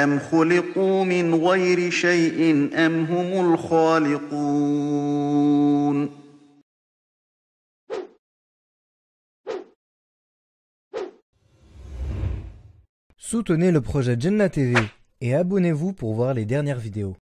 Soutenez le projet Jenna TV et abonnez-vous pour voir les dernières vidéos.